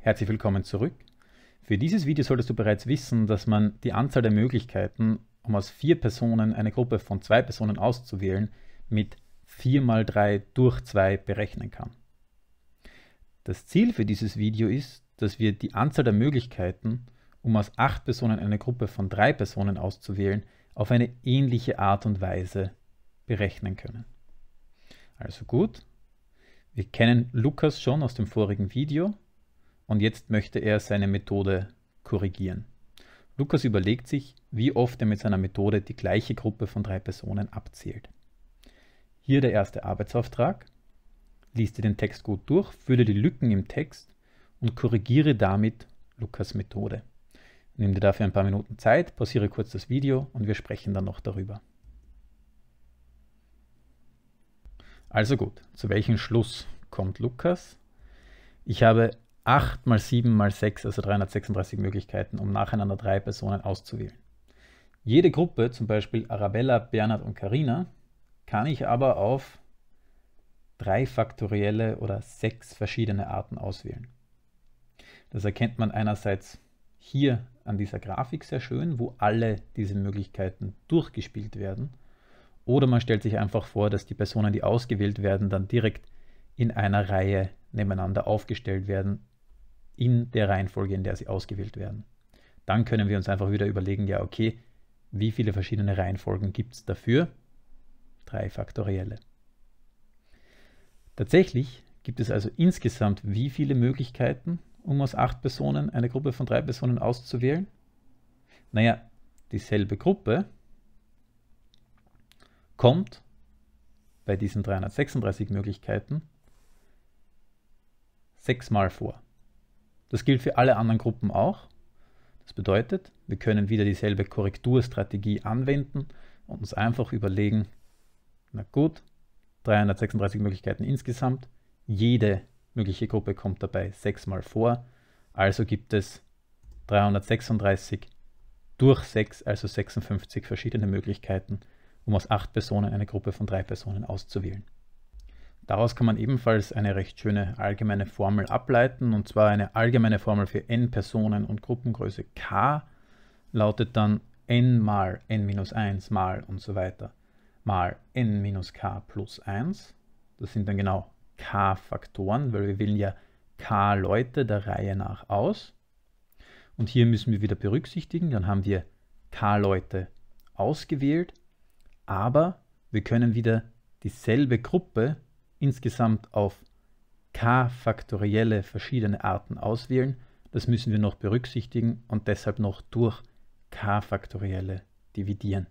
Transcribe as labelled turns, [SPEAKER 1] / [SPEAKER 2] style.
[SPEAKER 1] Herzlich willkommen zurück. Für dieses Video solltest du bereits wissen, dass man die Anzahl der Möglichkeiten, um aus vier Personen eine Gruppe von zwei Personen auszuwählen, mit 4 mal 3 durch 2 berechnen kann. Das Ziel für dieses Video ist, dass wir die Anzahl der Möglichkeiten, um aus acht Personen eine Gruppe von drei Personen auszuwählen, auf eine ähnliche Art und Weise berechnen können. Also gut, wir kennen Lukas schon aus dem vorigen Video und jetzt möchte er seine Methode korrigieren. Lukas überlegt sich, wie oft er mit seiner Methode die gleiche Gruppe von drei Personen abzählt. Hier der erste Arbeitsauftrag. Lies dir den Text gut durch, fülle die Lücken im Text und korrigiere damit Lukas Methode. Nimm dir dafür ein paar Minuten Zeit, pausiere kurz das Video und wir sprechen dann noch darüber. Also gut, zu welchem Schluss kommt Lukas? Ich habe 8 mal 7 mal 6, also 336 Möglichkeiten, um nacheinander drei Personen auszuwählen. Jede Gruppe, zum Beispiel Arabella, Bernhard und Karina, kann ich aber auf drei faktorielle oder sechs verschiedene Arten auswählen. Das erkennt man einerseits hier an dieser Grafik sehr schön, wo alle diese Möglichkeiten durchgespielt werden. Oder man stellt sich einfach vor, dass die Personen, die ausgewählt werden, dann direkt in einer Reihe nebeneinander aufgestellt werden in der Reihenfolge, in der sie ausgewählt werden. Dann können wir uns einfach wieder überlegen, ja okay, wie viele verschiedene Reihenfolgen gibt es dafür? Drei faktorielle. Tatsächlich gibt es also insgesamt wie viele Möglichkeiten, um aus acht Personen eine Gruppe von drei Personen auszuwählen? Naja, dieselbe Gruppe kommt bei diesen 336 Möglichkeiten sechsmal vor. Das gilt für alle anderen Gruppen auch. Das bedeutet, wir können wieder dieselbe Korrekturstrategie anwenden und uns einfach überlegen, na gut, 336 Möglichkeiten insgesamt, jede mögliche Gruppe kommt dabei sechsmal vor, also gibt es 336 durch 6, also 56 verschiedene Möglichkeiten, um aus acht Personen eine Gruppe von drei Personen auszuwählen. Daraus kann man ebenfalls eine recht schöne allgemeine Formel ableiten, und zwar eine allgemeine Formel für n Personen und Gruppengröße k lautet dann n mal n minus 1 mal und so weiter mal n minus k plus 1. Das sind dann genau k Faktoren, weil wir wählen ja k Leute der Reihe nach aus. Und hier müssen wir wieder berücksichtigen, dann haben wir k Leute ausgewählt, aber wir können wieder dieselbe Gruppe insgesamt auf k faktorielle verschiedene Arten auswählen. Das müssen wir noch berücksichtigen und deshalb noch durch k faktorielle dividieren.